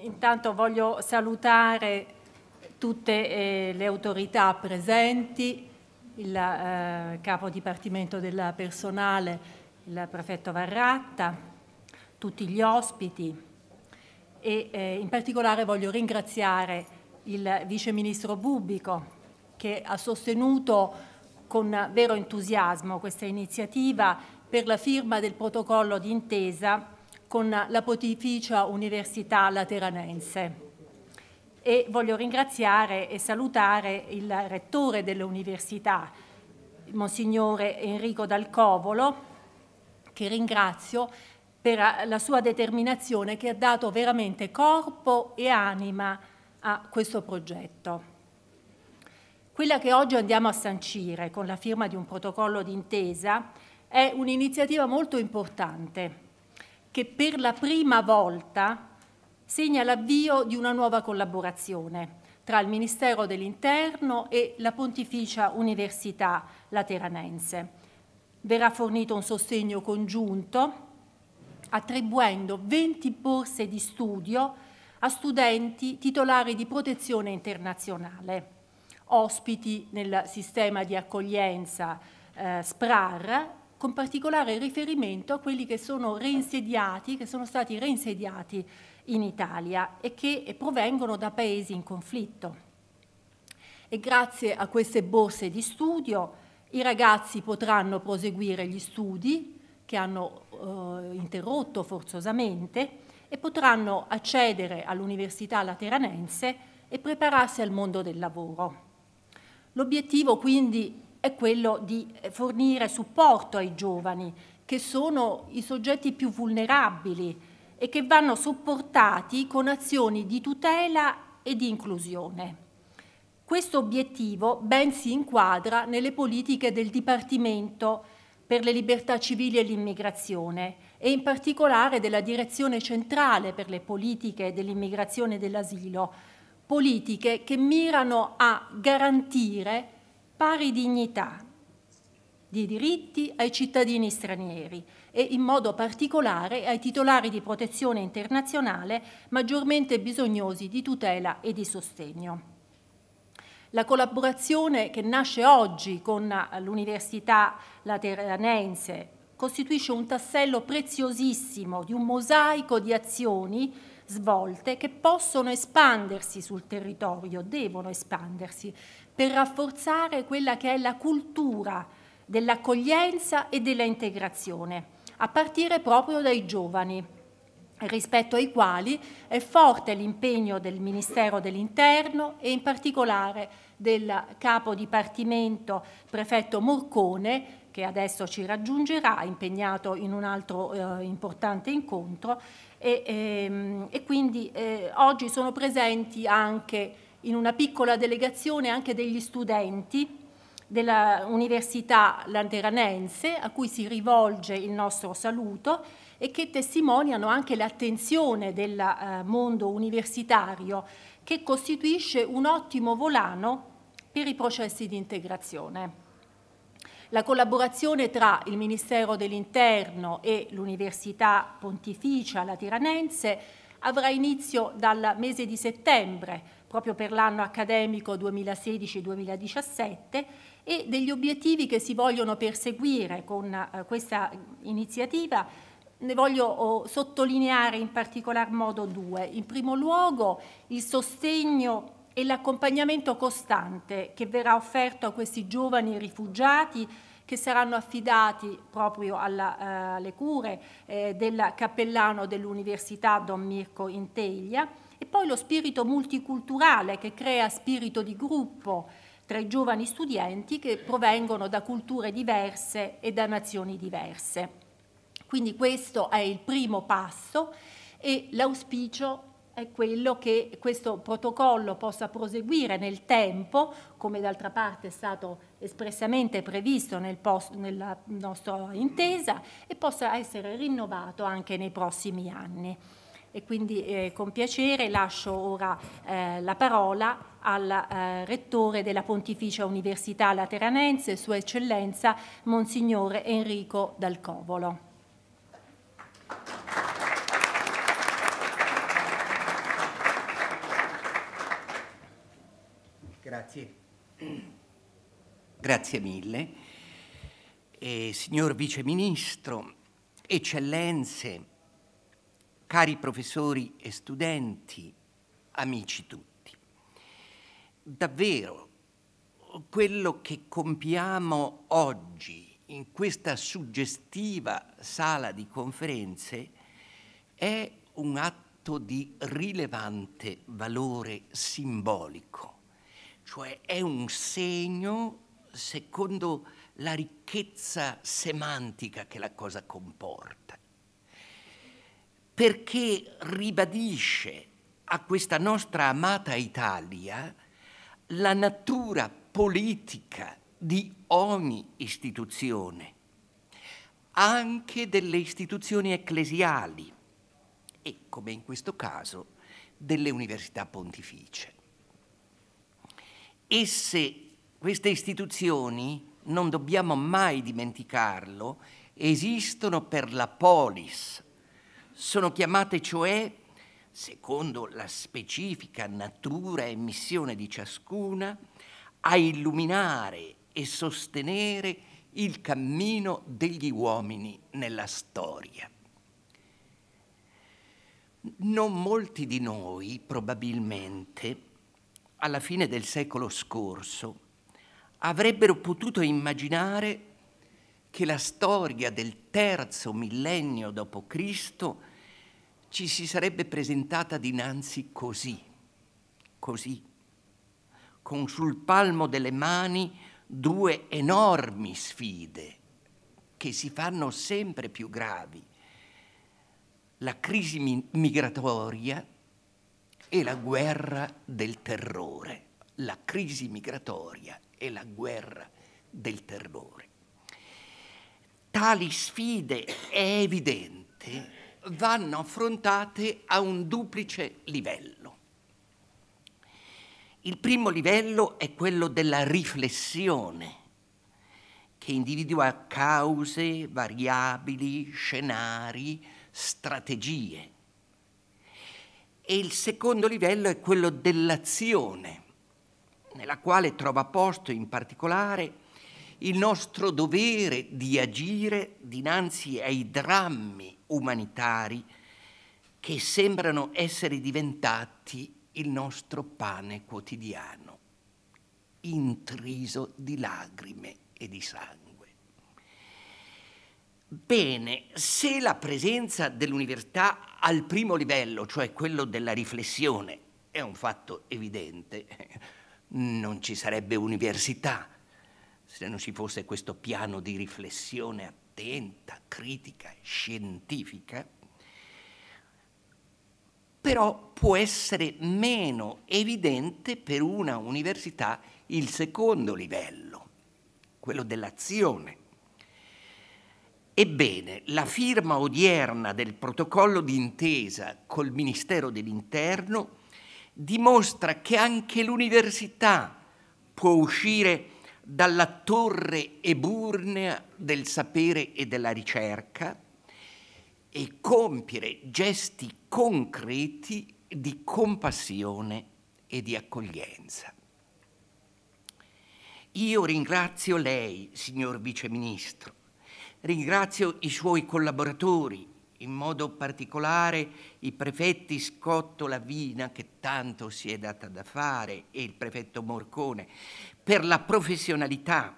intanto voglio salutare tutte eh, le autorità presenti, il eh, capo dipartimento del personale, il prefetto Varratta, tutti gli ospiti e eh, in particolare voglio ringraziare il vice ministro Bubico che ha sostenuto con vero entusiasmo questa iniziativa per la firma del protocollo d'intesa con la Pontificia Università Lateranense. E voglio ringraziare e salutare il rettore dell'università, Monsignore Enrico Dalcovolo, che ringrazio per la sua determinazione che ha dato veramente corpo e anima a questo progetto. Quella che oggi andiamo a sancire con la firma di un protocollo d'intesa è un'iniziativa molto importante che per la prima volta segna l'avvio di una nuova collaborazione tra il Ministero dell'Interno e la Pontificia Università Lateranense. Verrà fornito un sostegno congiunto attribuendo 20 borse di studio a studenti titolari di protezione internazionale, ospiti nel sistema di accoglienza eh, SPRAR con particolare riferimento a quelli che sono reinsediati, che sono stati reinsediati in Italia e che provengono da paesi in conflitto. E grazie a queste borse di studio i ragazzi potranno proseguire gli studi che hanno eh, interrotto forzosamente e potranno accedere all'Università Lateranense e prepararsi al mondo del lavoro. L'obiettivo quindi è quello di eh, fornire supporto ai giovani, che sono i soggetti più vulnerabili e che vanno supportati con azioni di tutela e di inclusione. Questo obiettivo ben si inquadra nelle politiche del Dipartimento per le libertà civili e l'immigrazione e in particolare della Direzione Centrale per le politiche dell'immigrazione e dell'asilo, politiche che mirano a garantire pari dignità di diritti ai cittadini stranieri e in modo particolare ai titolari di protezione internazionale maggiormente bisognosi di tutela e di sostegno. La collaborazione che nasce oggi con l'Università Lateranense costituisce un tassello preziosissimo di un mosaico di azioni svolte che possono espandersi sul territorio, devono espandersi, per rafforzare quella che è la cultura dell'accoglienza e della integrazione, a partire proprio dai giovani rispetto ai quali è forte l'impegno del Ministero dell'Interno e in particolare del capo dipartimento prefetto Morcone che adesso ci raggiungerà, impegnato in un altro eh, importante incontro e, e, ehm, e quindi eh, oggi sono presenti anche in una piccola delegazione anche degli studenti dell'Università Lanteranense a cui si rivolge il nostro saluto e che testimoniano anche l'attenzione del eh, mondo universitario che costituisce un ottimo volano per i processi di integrazione la collaborazione tra il Ministero dell'Interno e l'Università Pontificia Lateranense avrà inizio dal mese di settembre, proprio per l'anno accademico 2016-2017, e degli obiettivi che si vogliono perseguire con eh, questa iniziativa ne voglio oh, sottolineare in particolar modo due. In primo luogo il sostegno e l'accompagnamento costante che verrà offerto a questi giovani rifugiati che saranno affidati proprio alla, eh, alle cure eh, del cappellano dell'Università Don Mirko Integlia e poi lo spirito multiculturale che crea spirito di gruppo tra i giovani studenti che provengono da culture diverse e da nazioni diverse. Quindi questo è il primo passo e l'auspicio è quello che questo protocollo possa proseguire nel tempo, come d'altra parte è stato espressamente previsto nel post, nella nostra intesa, e possa essere rinnovato anche nei prossimi anni. E quindi eh, con piacere lascio ora eh, la parola al eh, Rettore della Pontificia Università Lateranense, Sua Eccellenza Monsignore Enrico Dal Covolo. Grazie. Grazie mille. Eh, signor Vice Ministro, eccellenze, cari professori e studenti, amici tutti, davvero quello che compiamo oggi in questa suggestiva sala di conferenze è un atto di rilevante valore simbolico cioè è un segno secondo la ricchezza semantica che la cosa comporta, perché ribadisce a questa nostra amata Italia la natura politica di ogni istituzione, anche delle istituzioni ecclesiali e, come in questo caso, delle università pontificie esse, queste istituzioni, non dobbiamo mai dimenticarlo, esistono per la polis, sono chiamate cioè, secondo la specifica natura e missione di ciascuna, a illuminare e sostenere il cammino degli uomini nella storia. Non molti di noi probabilmente alla fine del secolo scorso avrebbero potuto immaginare che la storia del terzo millennio d.C. ci si sarebbe presentata dinanzi così, così, con sul palmo delle mani due enormi sfide che si fanno sempre più gravi. La crisi migratoria e la guerra del terrore, la crisi migratoria e la guerra del terrore. Tali sfide, è evidente, vanno affrontate a un duplice livello. Il primo livello è quello della riflessione, che individua cause, variabili, scenari, strategie e il secondo livello è quello dell'azione, nella quale trova posto in particolare il nostro dovere di agire dinanzi ai drammi umanitari che sembrano essere diventati il nostro pane quotidiano, intriso di lagrime e di sangue. Bene, se la presenza dell'università al primo livello, cioè quello della riflessione, è un fatto evidente, non ci sarebbe università se non ci fosse questo piano di riflessione attenta, critica, scientifica. Però può essere meno evidente per una università il secondo livello, quello dell'azione Ebbene, la firma odierna del protocollo d'intesa col Ministero dell'Interno dimostra che anche l'università può uscire dalla torre eburnea del sapere e della ricerca e compiere gesti concreti di compassione e di accoglienza. Io ringrazio lei, signor Vice Ministro, Ringrazio i suoi collaboratori, in modo particolare i prefetti Scotto Lavina, che tanto si è data da fare, e il prefetto Morcone, per la professionalità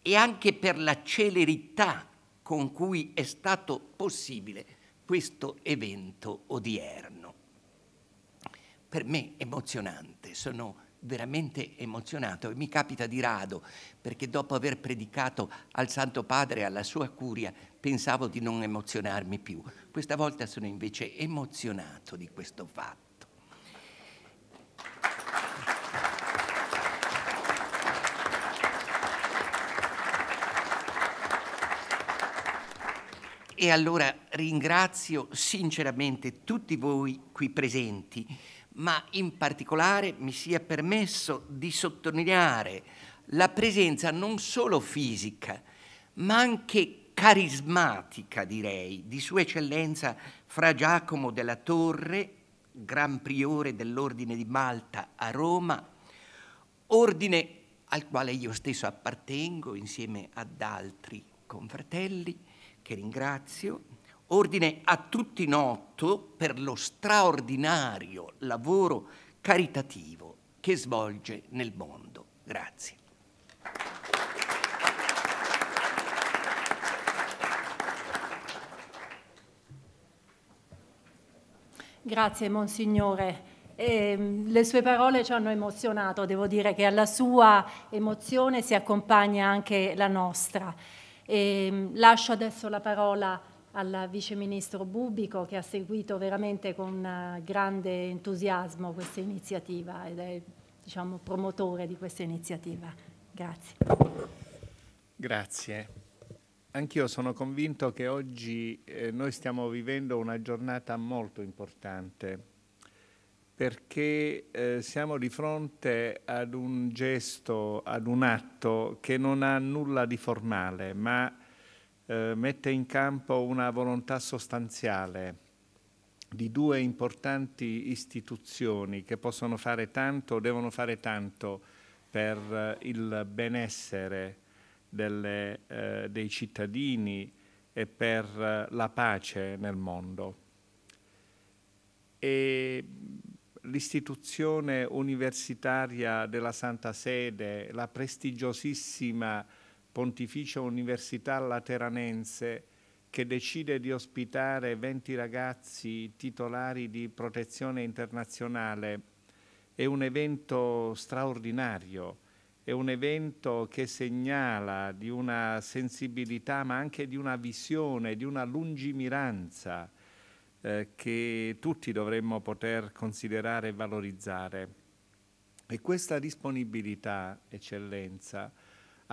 e anche per la celerità con cui è stato possibile questo evento odierno. Per me emozionante, sono veramente emozionato e mi capita di rado perché dopo aver predicato al Santo Padre e alla sua curia pensavo di non emozionarmi più. Questa volta sono invece emozionato di questo fatto. E allora ringrazio sinceramente tutti voi qui presenti ma in particolare mi sia permesso di sottolineare la presenza non solo fisica, ma anche carismatica, direi, di Sua Eccellenza Fra Giacomo della Torre, Gran Priore dell'Ordine di Malta a Roma, ordine al quale io stesso appartengo insieme ad altri confratelli che ringrazio ordine a tutti noto per lo straordinario lavoro caritativo che svolge nel mondo. Grazie. Grazie Monsignore. Eh, le sue parole ci hanno emozionato, devo dire che alla sua emozione si accompagna anche la nostra. Eh, lascio adesso la parola a al Vice Ministro Bubico che ha seguito veramente con eh, grande entusiasmo questa iniziativa ed è diciamo, promotore di questa iniziativa. Grazie. Grazie. Anch'io sono convinto che oggi eh, noi stiamo vivendo una giornata molto importante perché eh, siamo di fronte ad un gesto, ad un atto che non ha nulla di formale, ma eh, mette in campo una volontà sostanziale di due importanti istituzioni che possono fare tanto, devono fare tanto per eh, il benessere delle, eh, dei cittadini e per eh, la pace nel mondo. E l'istituzione universitaria della Santa Sede, la prestigiosissima Pontificia Università Lateranense che decide di ospitare 20 ragazzi titolari di protezione internazionale. È un evento straordinario, è un evento che segnala di una sensibilità ma anche di una visione, di una lungimiranza eh, che tutti dovremmo poter considerare e valorizzare. E questa disponibilità, eccellenza,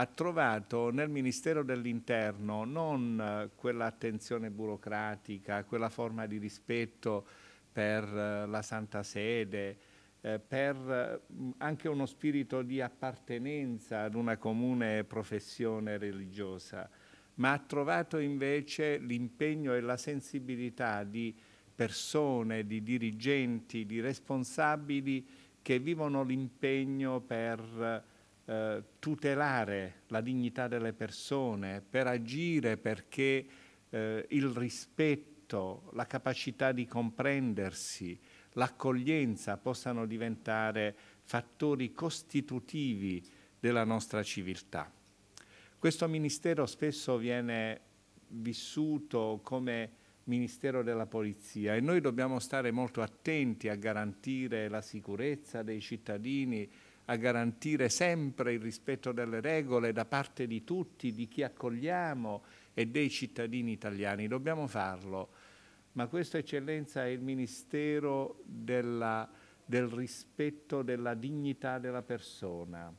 ha trovato nel Ministero dell'Interno non eh, quell'attenzione burocratica, quella forma di rispetto per eh, la Santa Sede, eh, per anche uno spirito di appartenenza ad una comune professione religiosa, ma ha trovato invece l'impegno e la sensibilità di persone, di dirigenti, di responsabili che vivono l'impegno per eh, tutelare la dignità delle persone, per agire perché eh, il rispetto, la capacità di comprendersi, l'accoglienza possano diventare fattori costitutivi della nostra civiltà. Questo ministero spesso viene vissuto come Ministero della Polizia e noi dobbiamo stare molto attenti a garantire la sicurezza dei cittadini, a garantire sempre il rispetto delle regole da parte di tutti, di chi accogliamo e dei cittadini italiani. Dobbiamo farlo, ma questa eccellenza è il Ministero della, del rispetto della dignità della persona,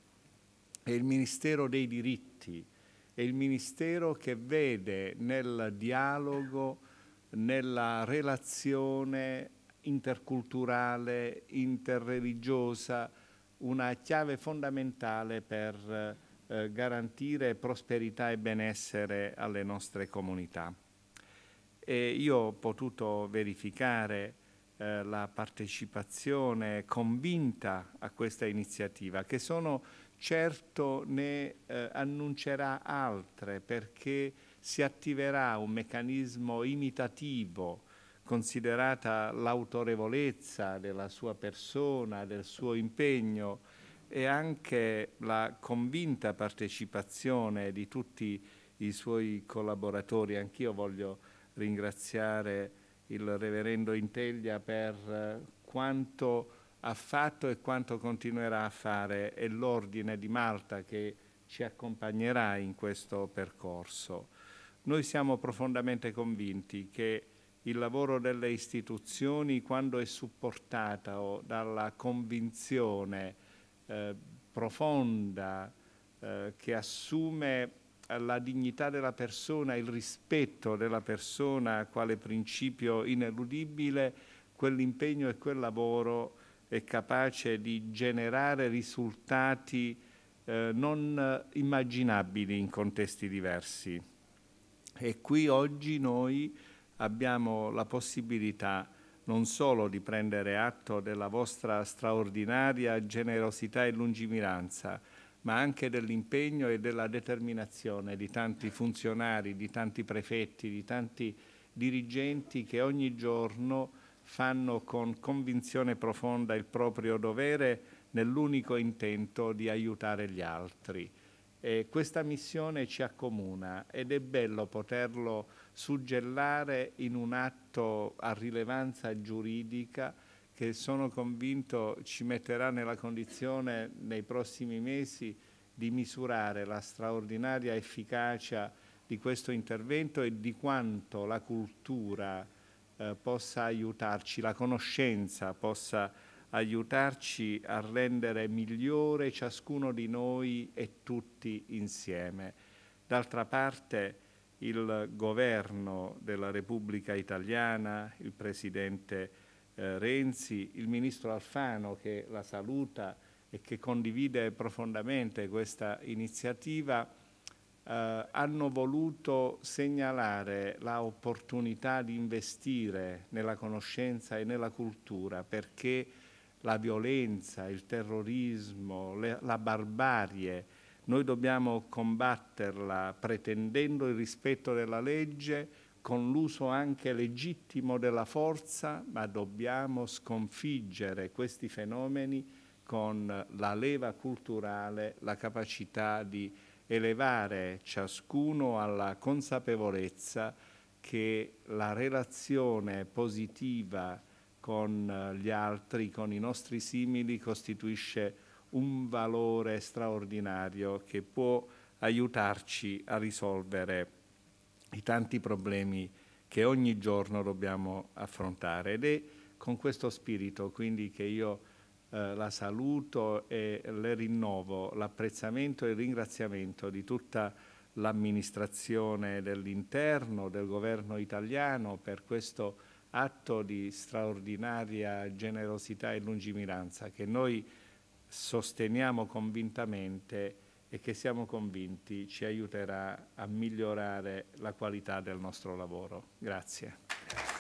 è il Ministero dei diritti, è il Ministero che vede nel dialogo, nella relazione interculturale, interreligiosa, una chiave fondamentale per eh, garantire prosperità e benessere alle nostre comunità. E io ho potuto verificare eh, la partecipazione convinta a questa iniziativa, che sono certo ne eh, annuncerà altre perché si attiverà un meccanismo imitativo considerata l'autorevolezza della sua persona, del suo impegno e anche la convinta partecipazione di tutti i suoi collaboratori. Anch'io voglio ringraziare il reverendo Integlia per eh, quanto ha fatto e quanto continuerà a fare e l'ordine di Malta che ci accompagnerà in questo percorso. Noi siamo profondamente convinti che il lavoro delle istituzioni quando è supportato dalla convinzione eh, profonda eh, che assume la dignità della persona, il rispetto della persona quale principio ineludibile, quell'impegno e quel lavoro è capace di generare risultati eh, non immaginabili in contesti diversi. E qui oggi noi abbiamo la possibilità non solo di prendere atto della vostra straordinaria generosità e lungimiranza, ma anche dell'impegno e della determinazione di tanti funzionari, di tanti prefetti, di tanti dirigenti che ogni giorno fanno con convinzione profonda il proprio dovere nell'unico intento di aiutare gli altri. Eh, questa missione ci accomuna ed è bello poterlo suggellare in un atto a rilevanza giuridica che sono convinto ci metterà nella condizione nei prossimi mesi di misurare la straordinaria efficacia di questo intervento e di quanto la cultura eh, possa aiutarci, la conoscenza possa aiutarci aiutarci a rendere migliore ciascuno di noi e tutti insieme. D'altra parte il governo della Repubblica Italiana, il Presidente eh, Renzi, il Ministro Alfano che la saluta e che condivide profondamente questa iniziativa, eh, hanno voluto segnalare l'opportunità di investire nella conoscenza e nella cultura perché la violenza, il terrorismo, le, la barbarie. Noi dobbiamo combatterla pretendendo il rispetto della legge, con l'uso anche legittimo della forza, ma dobbiamo sconfiggere questi fenomeni con la leva culturale, la capacità di elevare ciascuno alla consapevolezza che la relazione positiva con eh, gli altri, con i nostri simili, costituisce un valore straordinario che può aiutarci a risolvere i tanti problemi che ogni giorno dobbiamo affrontare. Ed è con questo spirito quindi che io eh, la saluto e le rinnovo l'apprezzamento e il ringraziamento di tutta l'amministrazione dell'interno, del governo italiano per questo atto di straordinaria generosità e lungimiranza che noi sosteniamo convintamente e che siamo convinti ci aiuterà a migliorare la qualità del nostro lavoro. Grazie.